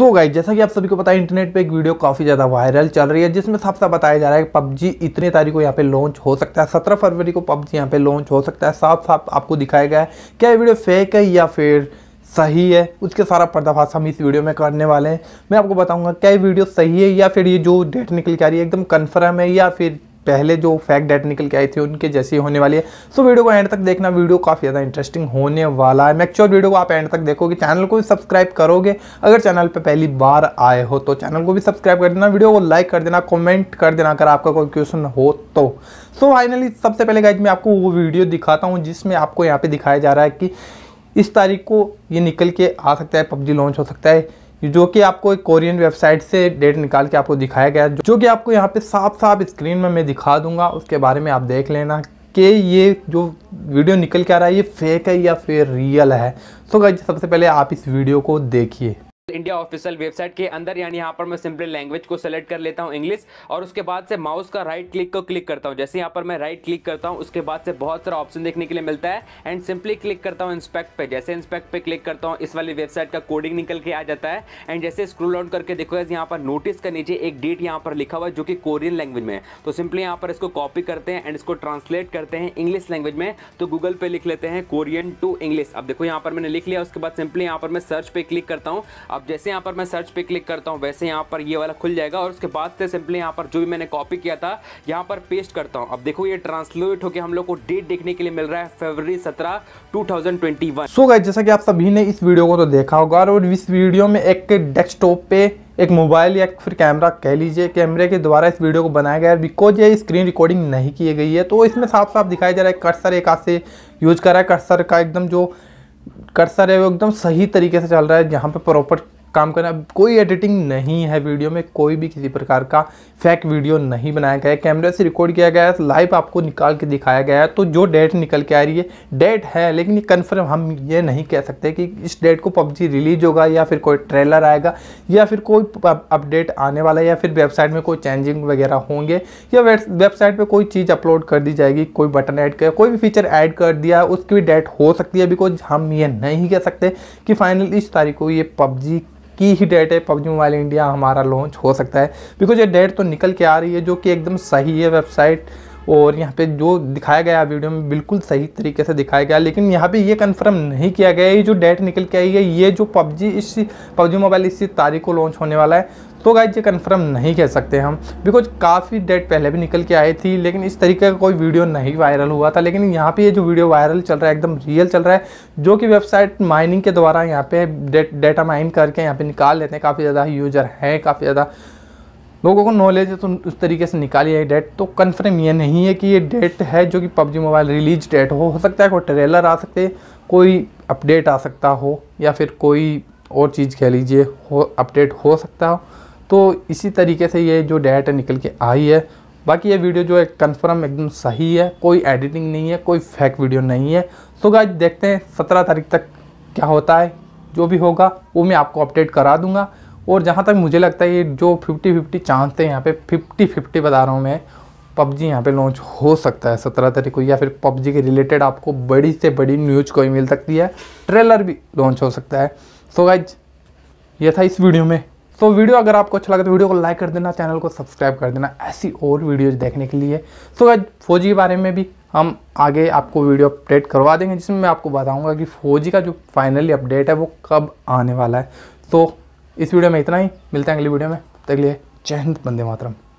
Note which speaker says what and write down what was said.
Speaker 1: सो so guys जैसा कि आप सभी को पता है इंटरनेट पे एक वीडियो काफ़ी ज़्यादा वायरल चल रही है जिसमें साफ साफ बताया जा रहा है कि पबजी इतने तारीख को यहाँ पे लॉन्च हो सकता है सत्रह फरवरी को पबजी यहाँ पे लॉन्च हो सकता है साफ साफ आपको दिखाया गया है क्या ये वीडियो फेक है या फिर सही है उसके सारा पर्दाफाश हम इस वीडियो में करने वाले हैं मैं आपको बताऊँगा क्या ये वीडियो सही है या फिर ये जो डेट निकल के आ रही है एकदम कन्फर्म है या फिर पहले जो फैक्ट डेट निकल के आई थी उनके जैसी होने वाली है सो वीडियो को एंड तक देखना वीडियो काफ़ी ज़्यादा इंटरेस्टिंग होने वाला है मैक्चुअल वीडियो को आप एंड तक देखोगे चैनल को भी सब्सक्राइब करोगे अगर चैनल पर पहली बार आए हो तो चैनल को भी सब्सक्राइब कर देना वीडियो को लाइक कर देना कॉमेंट कर देना अगर आपका कोई क्वेश्चन हो तो सो so, फाइनली सबसे पहले गाइज मैं आपको वो वीडियो दिखाता हूँ जिसमें आपको यहाँ पे दिखाया जा रहा है कि इस तारीख को ये निकल के आ सकता है पबजी लॉन्च हो सकता है जो कि आपको एक कोरियन वेबसाइट से डेट निकाल के आपको दिखाया गया जो कि आपको यहाँ पे साफ साफ स्क्रीन में मैं दिखा दूंगा उसके बारे में आप देख लेना कि ये जो वीडियो निकल के आ रहा है ये फेक है या फिर रियल है सो सबसे पहले आप इस वीडियो को देखिए
Speaker 2: इंडिया ऑफिशियल वेबसाइट के अंदर यानी यहाँ पर मैं सिंपली लैंग्वेज को सेलेक्ट कर लेता हूँ इंग्लिश और उसके बाद से माउस का राइट क्लिक को क्लिक करता हूँ जैसे यहाँ पर मैं राइट क्लिक करता हूँ उसके बाद से बहुत सारा ऑप्शन देखने के लिए मिलता है एंड सिंपली क्लिक करता हूँ इंस्पेक्ट पर जैसे इंस्पेक्ट पर क्लिक करता हूँ इस वाली वेबसाइट का कोडिंग निकल के आ जाता है एंड जैसे स्क्रोल डाउन करके देखो यहाँ पर नोटिस का नीचे एक डेट यहाँ पर लिखा हुआ है जो कि कोरियन लैंग्वेज में है तो सिंपली यहाँ पर इसको कॉपी करते हैं एंड इसको ट्रांसलेट करते हैं इंग्लिश लैंग्वेज में तो गूगल पे लिख लेते हैं कोरियन टू इंग्लिश अब देखो यहाँ पर मैंने लिख लिया उसके बाद सिंपली यहाँ पर मैं सर्च पे क्लिक करता हूँ अब जैसे यहाँ पर मैं सर्च पे क्लिक करता हूँ वैसे यहाँ पर ये वाला खुल जाएगा और उसके बाद से सिंपली यहाँ पर जो भी मैंने कॉपी किया था यहाँ पर पेस्ट करता हूँ अब देखो ये ट्रांसलेट होकर हम लोग को डेट देखने के लिए मिल रहा है फरवरी सत्रह टू सो गाइज
Speaker 1: जैसा कि आप सभी ने इस वीडियो को तो देखा होगा और इस वीडियो में एक डेस्कटॉप पे एक मोबाइल या फिर कैमरा कह लीजिए कैमरे के द्वारा इस वीडियो को बनाया गया है बिकॉज ये स्क्रीन रिकॉर्डिंग नहीं की गई है तो इसमें साफ साफ दिखाया जा रहा है कर्सर एक हाथ से यूज रहा है कर्सर का एकदम जो कर्सर है वो एकदम सही तरीके से चल रहा है जहाँ पे प्रॉपर काम करना कोई एडिटिंग नहीं है वीडियो में कोई भी किसी प्रकार का फेक वीडियो नहीं बनाया गया है कैमरे से रिकॉर्ड किया गया है लाइव आपको निकाल के दिखाया गया है तो जो डेट निकल के आ रही है डेट है लेकिन ये कन्फर्म हम ये नहीं कह सकते कि इस डेट को पबजी रिलीज होगा या फिर कोई ट्रेलर आएगा या फिर कोई अपडेट आने वाला या फिर वेबसाइट में कोई चेंजिंग वगैरह होंगे या वेबसाइट पर कोई चीज़ अपलोड कर दी जाएगी कोई बटन ऐड कर कोई भी फीचर ऐड कर दिया उसकी भी डेट हो सकती है बिकॉज हम ये नहीं कह सकते कि फाइनल इस तारीख को ये पबजी की ही डेट है पबजी मोबाइल इंडिया हमारा लॉन्च हो सकता है बिकॉज ये डेट तो निकल के आ रही है जो कि एकदम सही है वेबसाइट और यहाँ पे जो दिखाया गया वीडियो में बिल्कुल सही तरीके से दिखाया गया लेकिन यहाँ पे ये कंफर्म नहीं किया गया ये जो डेट निकल के आई है ये जो पबजी इस पबजी मोबाइल इसी तारीख को लॉन्च होने वाला है तो गाइज ये कंफर्म नहीं कह सकते हम बिकॉज काफ़ी डेट पहले भी निकल के आई थी लेकिन इस तरीके का कोई वीडियो नहीं वायरल हुआ था लेकिन यहाँ पे ये जो वीडियो वायरल चल रहा है एकदम रियल चल रहा है जो कि वेबसाइट माइनिंग के द्वारा यहाँ पे डेटा माइन करके यहाँ पे निकाल लेते हैं काफ़ी ज़्यादा यूजर हैं काफ़ी ज़्यादा लोगों को नॉलेज तो उस तरीके से निकाली है डेट तो कन्फर्म ये नहीं है कि ये डेट है जो कि पबजी मोबाइल रिलीज डेट हो हो सकता है कोई ट्रेलर आ सकते कोई अपडेट आ सकता हो या फिर कोई और चीज़ कह लीजिए हो अपडेट हो सकता हो तो इसी तरीके से ये जो डेट है निकल के आई है बाकी ये वीडियो जो है कन्फर्म एकदम सही है कोई एडिटिंग नहीं है कोई फेक वीडियो नहीं है तो गाइज देखते हैं सत्रह तारीख तक क्या होता है जो भी होगा वो मैं आपको अपडेट करा दूँगा और जहाँ तक मुझे लगता है ये जो फिफ्टी फिफ्टी चांस थे यहाँ पे फिफ्टी फिफ्टी बता रहा हूँ मैं पबजी यहाँ पे लॉन्च हो सकता है सत्रह तारीख को या फिर पबजी के रिलेटेड आपको बड़ी से बड़ी न्यूज कोई मिल सकती है ट्रेलर भी लॉन्च हो सकता है सो गाइज ये था इस वीडियो में सो वीडियो अगर आपको अच्छा लगा तो वीडियो को लाइक कर देना चैनल को सब्सक्राइब कर देना ऐसी और वीडियोज देखने के लिए सो गाइज फौजी के बारे में भी हम आगे आपको वीडियो अपडेट करवा देंगे जिसमें मैं आपको बताऊंगा कि फौजी का जो फाइनली अपडेट है वो कब आने वाला है तो इस वीडियो में इतना ही मिलते हैं अगली वीडियो में तक लिए जय हिंद बंदे मातरम